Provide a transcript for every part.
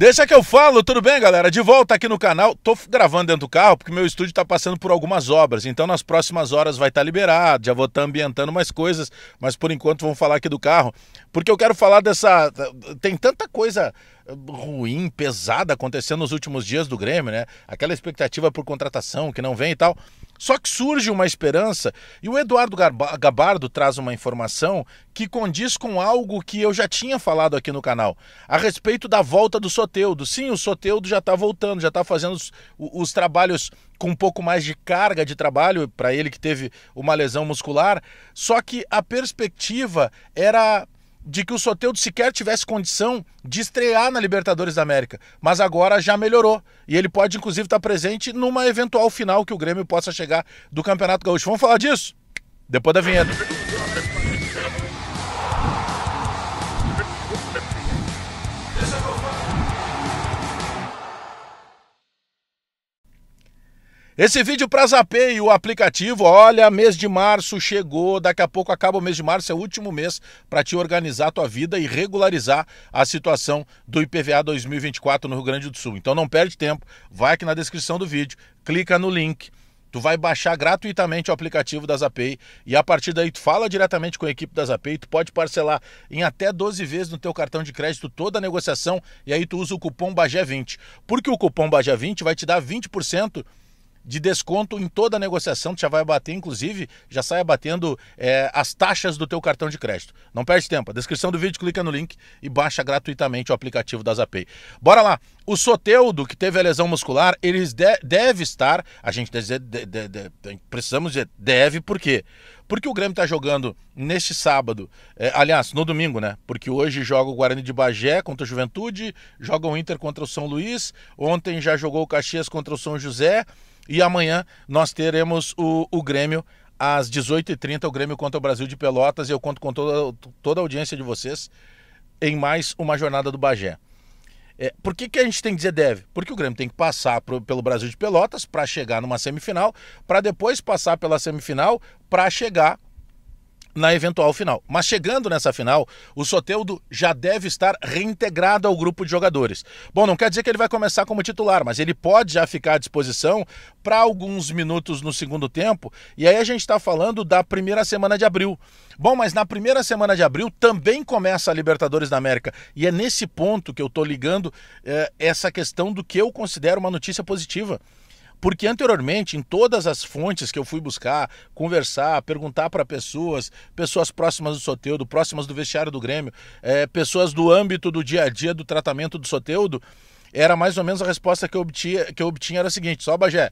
Deixa que eu falo, tudo bem, galera? De volta aqui no canal. Tô gravando dentro do carro porque meu estúdio tá passando por algumas obras. Então nas próximas horas vai estar tá liberado. Já vou estar tá ambientando mais coisas, mas por enquanto vamos falar aqui do carro, porque eu quero falar dessa tem tanta coisa ruim, pesada acontecendo nos últimos dias do Grêmio, né? Aquela expectativa por contratação que não vem e tal. Só que surge uma esperança e o Eduardo Gabardo traz uma informação que condiz com algo que eu já tinha falado aqui no canal, a respeito da volta do Soteudo. Sim, o Soteudo já está voltando, já está fazendo os, os, trabalhos com um pouco mais de carga de trabalho, para ele que teve uma lesão muscular. Só que a perspectiva era de que o Soteldo sequer tivesse condição de estrear na Libertadores da América, mas agora já melhorou e ele pode inclusive estar presente numa eventual final que o Grêmio possa chegar do Campeonato Gaúcho. Vamos falar disso depois da vinheta. Esse vídeo para Zapay, o aplicativo, olha, mês de março chegou, daqui a pouco acaba o mês de março, é o último mês para te organizar a tua vida e regularizar a situação do IPVA 2024 no Rio Grande do Sul. Então não perde tempo, vai aqui na descrição do vídeo, clica no link, Tu vai baixar gratuitamente o aplicativo da Zapay e a partir daí tu fala diretamente com a equipe da Zapay, tu pode parcelar em até 12 vezes no teu cartão de crédito toda a negociação e aí tu usa o cupom bage 20 Porque o cupom bage 20 vai te dar 20% de desconto em toda a negociação, tu já vai abater, inclusive, já sai abatendo é, as taxas do teu cartão de crédito. Não perde tempo. A descrição do vídeo, clica no link e baixa gratuitamente o aplicativo da Zapay. Bora lá. O Soteudo, que teve a lesão muscular, eles de deve estar, a gente precisa de, de, de, precisamos dizer, deve, por quê? Porque o Grêmio está jogando neste sábado, é, aliás, no domingo, né? Porque hoje joga o Guarani de Bagé contra a Juventude, joga o Inter contra o São Luís, ontem já jogou o Caxias contra o São José, e amanhã nós teremos o, o Grêmio às 18h30, o Grêmio contra o Brasil de Pelotas. E eu conto com toda, toda a audiência de vocês em mais uma jornada do Bagé. É, por que, que a gente tem que dizer deve? Porque o Grêmio tem que passar pro, pelo Brasil de Pelotas para chegar numa semifinal, para depois passar pela semifinal para chegar na eventual final. Mas chegando nessa final, o Soteudo já deve estar reintegrado ao grupo de jogadores. Bom, não quer dizer que ele vai começar como titular, mas ele pode já ficar à disposição para alguns minutos no segundo tempo. E aí a gente está falando da primeira semana de abril. Bom, mas na primeira semana de abril também começa a Libertadores da América. E é nesse ponto que eu estou ligando eh, essa questão do que eu considero uma notícia positiva. Porque anteriormente, em todas as fontes que eu fui buscar, conversar, perguntar para pessoas, pessoas próximas do Soteudo, próximas do vestiário do Grêmio, é, pessoas do âmbito do dia a dia do tratamento do Soteudo, era mais ou menos a resposta que eu obtinha, que eu obtinha era a seguinte, só Bagé,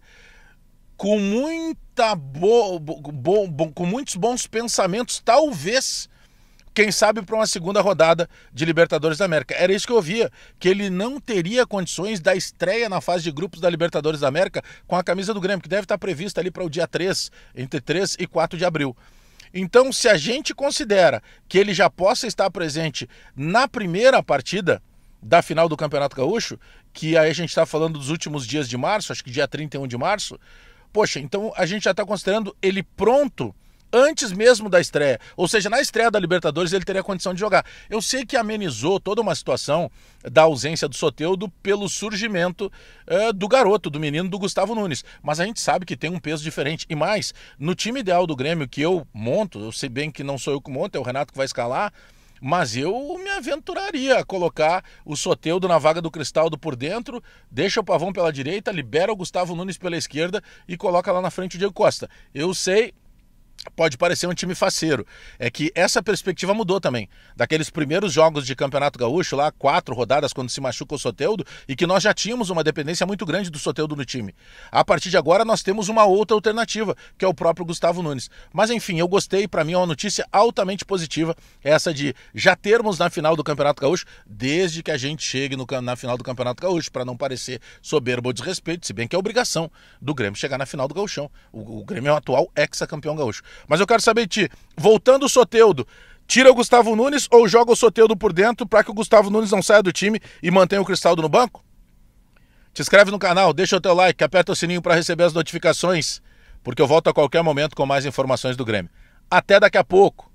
com muita bo, bo, bo, com muitos bons pensamentos, talvez quem sabe para uma segunda rodada de Libertadores da América. Era isso que eu via, que ele não teria condições da estreia na fase de grupos da Libertadores da América com a camisa do Grêmio, que deve estar prevista ali para o dia 3, entre 3 e 4 de abril. Então, se a gente considera que ele já possa estar presente na primeira partida da final do Campeonato Gaúcho, que aí a gente está falando dos últimos dias de março, acho que dia 31 de março, poxa, então a gente já está considerando ele pronto antes mesmo da estreia. Ou seja, na estreia da Libertadores ele teria condição de jogar. Eu sei que amenizou toda uma situação da ausência do Soteudo pelo surgimento uh, do garoto, do menino, do Gustavo Nunes. Mas a gente sabe que tem um peso diferente. E mais, no time ideal do Grêmio que eu monto, eu sei bem que não sou eu que monto, é o Renato que vai escalar. Mas eu me aventuraria a colocar o Soteudo na vaga do Cristaldo por dentro, deixa o Pavão pela direita, libera o Gustavo Nunes pela esquerda e coloca lá na frente o Diego Costa. Eu sei, pode parecer um time faceiro. É que essa perspectiva mudou também. Daqueles primeiros jogos de Campeonato Gaúcho, lá, quatro rodadas, quando se machuca o Soteudo, e que nós já tínhamos uma dependência muito grande do Soteudo no time. A partir de agora, nós temos uma outra alternativa, que é o próprio Gustavo Nunes. Mas enfim, eu gostei, para mim é uma notícia altamente positiva, essa de já termos na final do Campeonato Gaúcho, desde que a gente chegue no, na final do Campeonato Gaúcho, para não parecer soberbo ou desrespeito, se bem que é obrigação do Grêmio chegar na final do Gauchão. O, o Grêmio é o atual ex-campeão gaúcho. Mas eu quero saber de ti, voltando o Soteudo, tira o Gustavo Nunes ou joga o Soteudo por dentro para que o Gustavo Nunes não saia do time e mantenha o Cristaldo no banco? Te inscreve no canal, deixa o teu like, aperta o sininho para receber as notificações, porque eu volto a qualquer momento com mais informações do Grêmio. Até daqui a pouco.